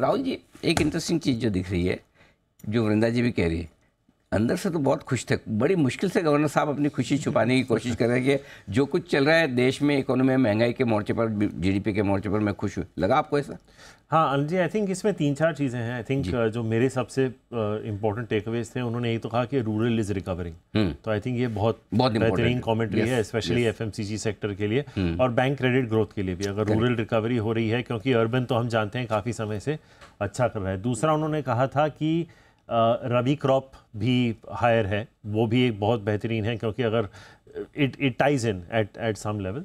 राहुल जी एक इंटरेस्टिंग चीज़ जो दिख रही है जो वृंदा जी भी कह रही है अंदर से तो बहुत खुश थे बड़ी मुश्किल से गवर्नर साहब अपनी खुशी छुपाने की कोशिश कर रहे हैं कि जो कुछ चल रहा है देश में इकोनॉमी महंगाई के मोर्चे पर जीडीपी के मोर्चे पर मैं खुश हूँ लगा आपको ऐसा हाँ अनिल जी आई थिंक इसमें तीन चार चीज़ें हैं आई थिंक जो मेरे सबसे इंपॉर्टेंट अवेज थे उन्होंने एक तो कहा कि रूरल इज रिकवरिंग तो आई थिंक ये बहुत बहुत बेहतरीन कॉमेंट्री yes, है स्पेशली एफ yes. सेक्टर के लिए हम्म। और बैंक क्रेडिट ग्रोथ के लिए भी अगर रूरल रिकवरी हो रही है क्योंकि अर्बन तो हम जानते हैं काफ़ी समय से अच्छा कर रहा है दूसरा उन्होंने कहा था कि रबी क्रॉप भी हायर है वो भी एक बहुत बेहतरीन है क्योंकि अगर it it ties in at at some level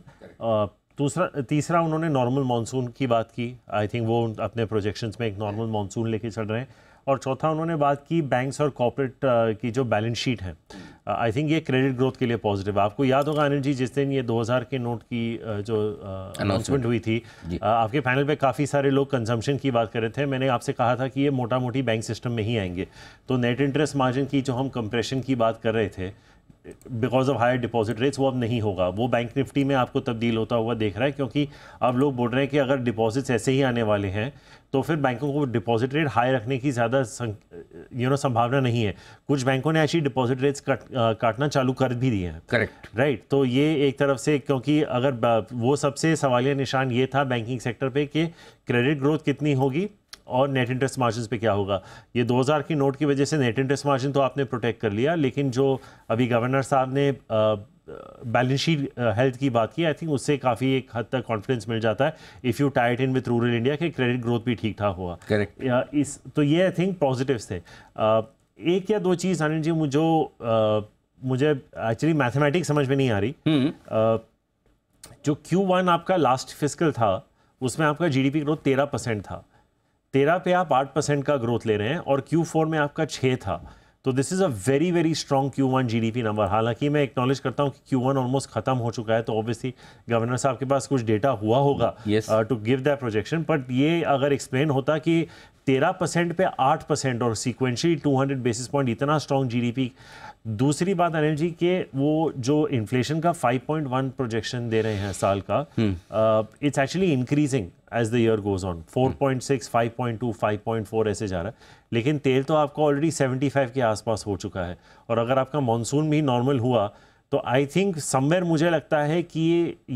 दूसरा तीसरा उन्होंने नॉर्मल मानसून की बात की आई थिंक वो अपने प्रोजेक्शंस में एक नॉर्मल मानसून लेके चल रहे हैं और चौथा उन्होंने बात की बैंक्स और कॉपोरेट की जो बैलेंस शीट है आई थिंक ये क्रेडिट ग्रोथ के लिए पॉजिटिव है आपको याद होगा अनिल जी जिस दिन ये 2000 के नोट की जो अनाउंसमेंट हुई थी आपके पैनल पे काफ़ी सारे लोग कंजम्पशन की बात कर रहे थे मैंने आपसे कहा था कि ये मोटा मोटी बैंक सिस्टम में ही आएंगे तो नेट इंटरेस्ट मार्जिन की जो हम कंप्रेशन की बात कर रहे थे because of higher deposit rates वो अब नहीं होगा वो बैंक निफ्टी में आपको तब्दील होता हुआ देख रहा है क्योंकि अब लोग बोल रहे हैं कि अगर डिपॉजिट्स ऐसे ही आने वाले हैं तो फिर बैंकों को डिपॉजिट रेट हाई रखने की ज़्यादा यू नो संभावना नहीं है कुछ बैंकों ने ऐसी डिपॉजिट रेट्स कट, काटना चालू कर भी दिए हैं करेक्ट राइट तो ये एक तरफ से क्योंकि अगर वो सबसे सवालिया निशान ये था बैंकिंग सेक्टर पे कि क्रेडिट ग्रोथ कितनी होगी और नेट इंटरेस्ट मार्जिन पे क्या होगा ये 2000 की नोट की वजह से नेट इंटरेस्ट मार्जिन तो आपने प्रोटेक्ट कर लिया लेकिन जो अभी गवर्नर साहब ने बैलेंस शीट हेल्थ की बात की आई थिंक उससे काफ़ी एक हद तक कॉन्फिडेंस मिल जाता है if you tight in with rural India के क्रेडिट ग्रोथ भी ठीक ठाक हुआ करेक्ट इस तो ये आई थिंक पॉजिटिव थे uh, एक या दो चीज़ आनंद जी मुझे uh, मुझे एक्चुअली मैथमेटिक्स समझ में नहीं आ रही हम्म। जो जो वन आपका लास्ट फिजिकल था उसमें आपका जीडीपी ग्रोथ तेरह परसेंट था तेरह पे आप आठ परसेंट का ग्रोथ ले रहे हैं और क्यू फोर में आपका छः था तो this is a very very strong Q one G D P number हालांकि मैं एक्नॉलेज करता हूँ कि क्यू वन ऑलमोस्ट खत्म हो चुका है तो ऑब्वियसली गवर्नर साहब के पास कुछ डेटा हुआ होगा to give that projection but ये अगर एक्सप्लेन होता कि तेरह परसेंट पे आठ परसेंट और sequentially two hundred basis point इतना स्ट्रॉन्ग जीडीपी दूसरी बात अनिल जी के वो जो इन्फ्लेशन का 5.1 प्रोजेक्शन दे रहे हैं साल का it's actually increasing as the year goes on 4.6 5.2 5.4 ऐसे जा रहा है लेकिन तेल तो आपका ऑलरेडी 75 के आसपास हो चुका है और अगर आपका मानसून भी नॉर्मल हुआ तो आई थिंक समवेयर मुझे लगता है कि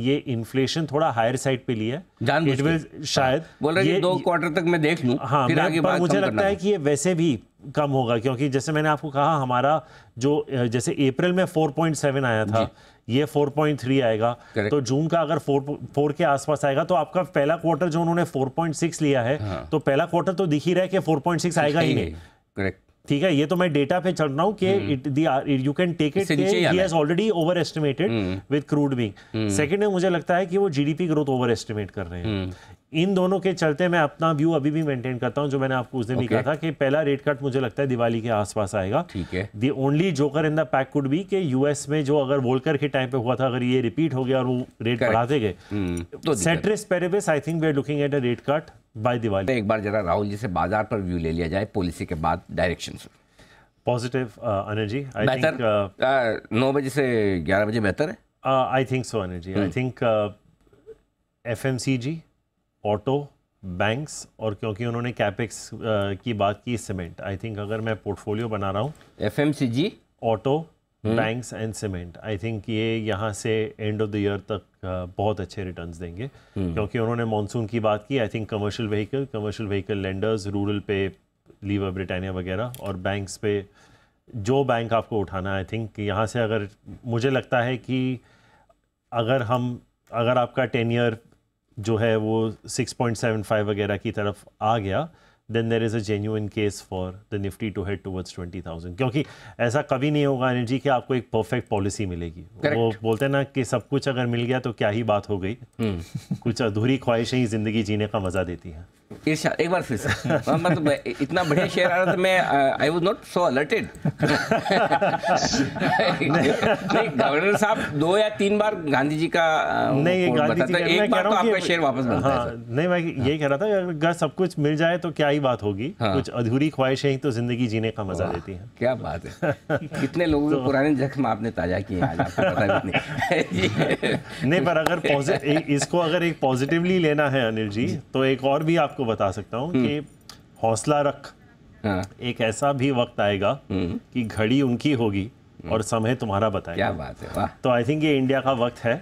ये इन्फ्लेशन थोड़ा हायर साइड पे लिया शायद हाँ। बोल रहे ये दो क्वार्टर तक मैं देख लूं हाँ फिर आगे पर मुझे लगता है कि ये वैसे भी कम होगा क्योंकि जैसे मैंने आपको कहा हमारा जो जैसे अप्रैल में 4.7 आया था ये 4.3 आएगा Correct. तो जून का अगर 4 फोर के आसपास आएगा तो आपका पहला क्वार्टर जो उन्होंने 4.6 लिया है हाँ. तो पहला क्वार्टर तो दिख ही रहा है कि 4.6 आएगा ही नहीं करेक्ट ठीक है ये तो मैं डेटा पे चल रहा हूँ कि it you can take it has already over estimated with crude being second में मुझे लगता है कि वो जीडीपी ग्रोथ ओवर एस्टिमेट कर रहे हैं हम्म। इन दोनों के चलते मैं अपना व्यू अभी भी मेंटेन करता हूं जो मैंने आपको उस दिन okay. भी कहा था कि पहला रेट कट मुझे लगता है दिवाली के आसपास आएगा ठीक है the only joker in the pack could be कि यूएस में जो अगर वोल्कर के टाइम पे हुआ था अगर ये रिपीट हो गया और वो रेट बढ़ाते गए हम्म, तो ceteris paribus I think we are looking at a rate cut by Diwali एक बार जरा राहुल जी से बाजार पर व्यू ले लिया जाए पॉलिसी के बाद डायरेक्शन से पॉजिटिव एनर्जी बेहतर नौ बजे से ग्यारह बजे बेहतर है I think so energy I think F M C G auto banks और क्योंकि उन्होंने कैपेक्स uh, की बात की सीमेंट आई थिंक अगर मैं पोर्टफोलियो बना रहा हूँ F M C G auto banks and cement I think ये यहाँ से एंड ऑफ द ईयर तक uh, बहुत अच्छे रिटर्न्स देंगे hmm. क्योंकि उन्होंने मानसून की बात की I think commercial vehicle commercial vehicle lenders rural पे लीवर ब्रिटानिया वगैरह और बैंक्स पे जो बैंक आपको उठाना आई थिंक यहाँ से अगर मुझे लगता है कि अगर हम अगर आपका टेन ईयर जो है वो फाइव वगैरह की तरफ आ गया then there is a genuine case for the Nifty to head towards twenty thousand क्योंकि ऐसा कभी नहीं होगा अनिल जी कि आपको एक परफेक्ट पॉलिसी मिलेगी Correct. वो बोलते हैं ना कि सब कुछ अगर मिल गया तो क्या ही बात हो गई hmm. कुछ अधूरी ख्वाहिशें ही ज़िंदगी जीने का मज़ा देती हैं इरशाद एक बार फिर से मतलब इतना बढ़िया शेयर आ रहा था मैं I was not so alerted governor साहब दो या तीन बार गांधी जी का uh, नहीं गांधी जी एक बार तो आपका शेर वापस बनता है हाँ, नहीं मैं हाँ। यही कह रहा था अगर सब कुछ मिल जाए तो क्या ही बात होगी हाँ। कुछ अधूरी ख्वाहिशें ही तो जिंदगी जीने का मजा देती है क्या बात है कितने लोगों के तो- पुराने जख्म आपने ताजा किए नहीं पर अगर इसको अगर एक पॉजिटिवली लेना है अनिल जी तो एक और भी आपको बता सकता हूँ हम्म। कि हौसला रख हाँ। एक ऐसा भी वक्त आएगा हम्म। कि घड़ी उनकी होगी हम्म। और समय तुम्हारा बताएगा क्या बात है वाह तो आई थिंक ये इंडिया का वक्त है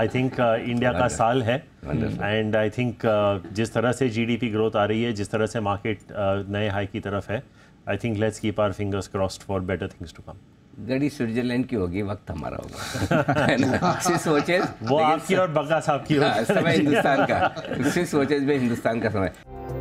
आई थिंक इंडिया का साल है एंड आई थिंक जिस तरह से जीडीपी ग्रोथ आ रही है जिस तरह से मार्केट uh, नए हाई की तरफ है I think let's keep our fingers crossed for better things to come गड़ी स्विट्जरलैंड की होगी वक्त हमारा होगा सोचे वो आपकी और बग्गा साहब की हाँ, समय हिंदुस्तान का सोचे हिंदुस्तान का समय